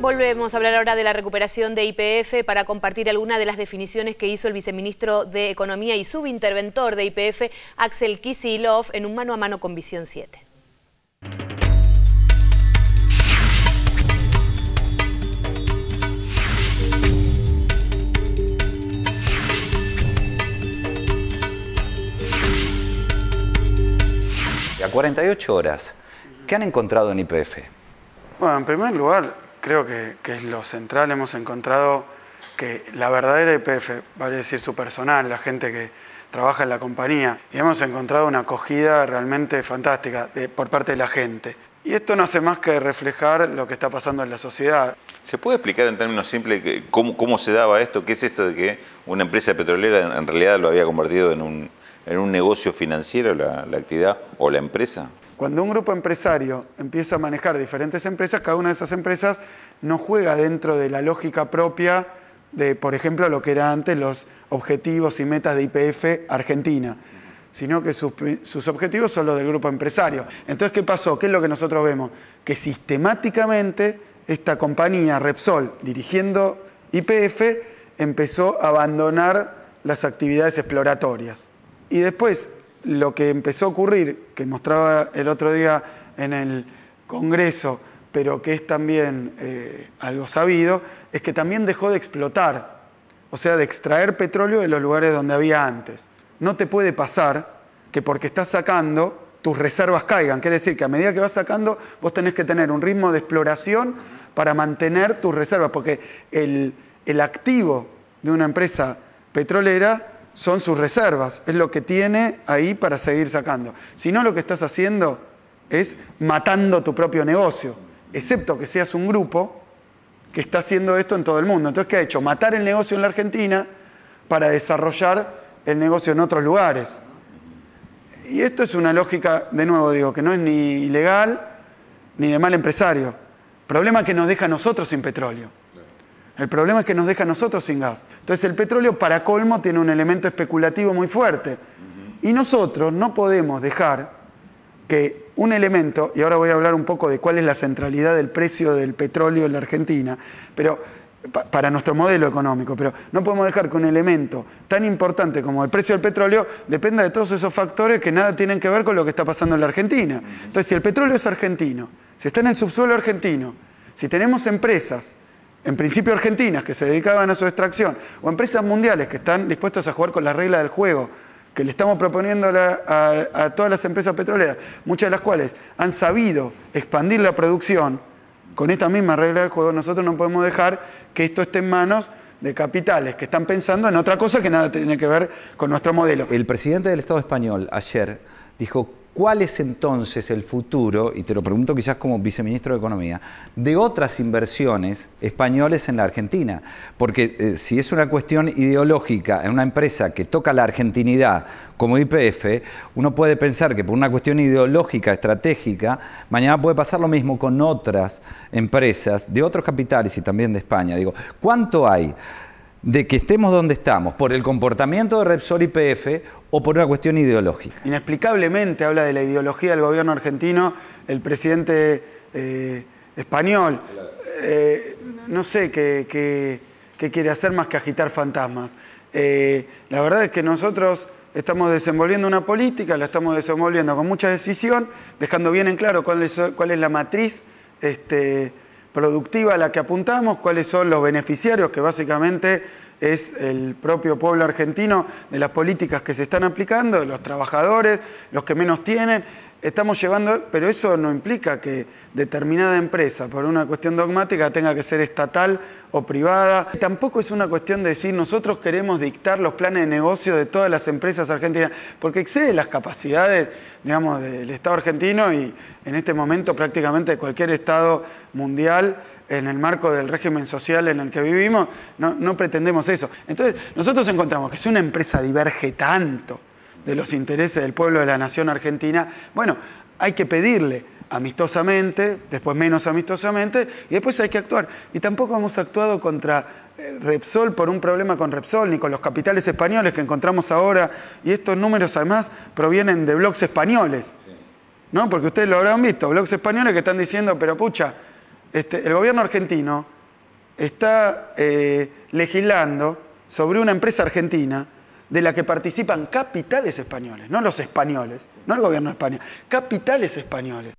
Volvemos a hablar ahora de la recuperación de IPF para compartir algunas de las definiciones que hizo el viceministro de Economía y subinterventor de IPF, Axel Kisilov, en un mano a mano con Visión 7. A 48 horas, ¿qué han encontrado en IPF? Bueno, en primer lugar, creo que, es lo central. Hemos encontrado que la verdadera IPF, vale decir su personal, la gente que trabaja en la compañía, y hemos encontrado una acogida realmente fantástica por parte de la gente. Y esto no hace más que reflejar lo que está pasando en la sociedad. ¿Se puede explicar en términos simples cómo, se daba esto? ¿Qué es esto de que una empresa petrolera en realidad lo había convertido en un, negocio financiero la actividad o la empresa? Cuando un grupo empresario empieza a manejar diferentes empresas, cada una de esas empresas no juega dentro de la lógica propia de, por ejemplo, lo que eran antes los objetivos y metas de IPF Argentina, sino que sus, objetivos son los del grupo empresario. Entonces, ¿qué pasó? ¿Qué es lo que nosotros vemos? Que sistemáticamente esta compañía, Repsol, dirigiendo IPF, empezó a abandonar las actividades exploratorias. Y después, lo que empezó a ocurrir, que mostraba el otro día en el Congreso, pero que es también eh, algo sabido, es que también dejó de explotar, o sea, de extraer petróleo de los lugares donde había antes. No te puede pasar que porque estás sacando tus reservas caigan. Quiere decir que a medida que vas sacando, vos tenés que tener un ritmo de exploración para mantener tus reservas, porque el activo de una empresa petrolera son sus reservas, es lo que tiene ahí para seguir sacando. Si no, lo que estás haciendo es matando tu propio negocio, excepto que seas un grupo que está haciendo esto en todo el mundo. Entonces, ¿qué ha hecho? Matar el negocio en la Argentina para desarrollar el negocio en otros lugares. Y esto es una lógica, de nuevo digo, que no es ni ilegal ni de mal empresario. Problema que nos deja a nosotros sin petróleo. El problema es que nos deja a nosotros sin gas. Entonces el petróleo para colmo tiene un elemento especulativo muy fuerte. Y nosotros no podemos dejar que un elemento, y ahora voy a hablar un poco de cuál es la centralidad del precio del petróleo en la Argentina, pero para nuestro modelo económico, pero no podemos dejar que un elemento tan importante como el precio del petróleo dependa de todos esos factores que nada tienen que ver con lo que está pasando en la Argentina. Entonces, si el petróleo es argentino, si está en el subsuelo argentino, si tenemos empresas en principio argentinas que se dedicaban a su extracción, o empresas mundiales que están dispuestas a jugar con la regla del juego, que le estamos proponiendo a, todas las empresas petroleras, muchas de las cuales han sabido expandir la producción con esta misma regla del juego, nosotros no podemos dejar que esto esté en manos de capitales que están pensando en otra cosa que nada tiene que ver con nuestro modelo. El presidente del Estado español ayer dijo ¿Cuál es entonces el futuro, y te lo pregunto quizás como viceministro de Economía, de otras inversiones españoles en la Argentina? Porque eh, si es una cuestión ideológica en una empresa que toca la argentinidad como IPF, uno puede pensar que por una cuestión ideológica, estratégica, mañana puede pasar lo mismo con otras empresas de otros capitales y también de España. Digo, ¿cuánto hay? de que estemos donde estamos por el comportamiento de Repsol y PF o por una cuestión ideológica. Inexplicablemente habla de la ideología del gobierno argentino el presidente eh, español. Eh, no sé qué, quiere hacer más que agitar fantasmas. Eh, la verdad es que nosotros estamos desenvolviendo una política, la estamos desenvolviendo con mucha decisión, dejando bien en claro cuál es, la matriz. Este, productiva a la que apuntamos, cuáles son los beneficiarios, que básicamente es el propio pueblo argentino, de las políticas que se están aplicando, de los trabajadores, los que menos tienen estamos llevando, pero eso no implica que determinada empresa, por una cuestión dogmática, tenga que ser estatal o privada. Tampoco es una cuestión de decir nosotros queremos dictar los planes de negocio de todas las empresas argentinas, porque excede las capacidades, digamos, del Estado argentino y en este momento prácticamente cualquier Estado mundial en el marco del régimen social en el que vivimos, no, no pretendemos eso. Entonces, nosotros encontramos que si una empresa diverge tanto, de los intereses del pueblo de la nación argentina, bueno, hay que pedirle amistosamente, después menos amistosamente, y después hay que actuar. Y tampoco hemos actuado contra eh, Repsol por un problema con Repsol, ni con los capitales españoles que encontramos ahora, y estos números además provienen de blogs españoles, ¿no? Porque ustedes lo habrán visto, blogs españoles que están diciendo, pero pucha, este, el gobierno argentino está eh, legislando sobre una empresa argentina de la que participan capitales españoles, no los españoles, no el gobierno español, capitales españoles.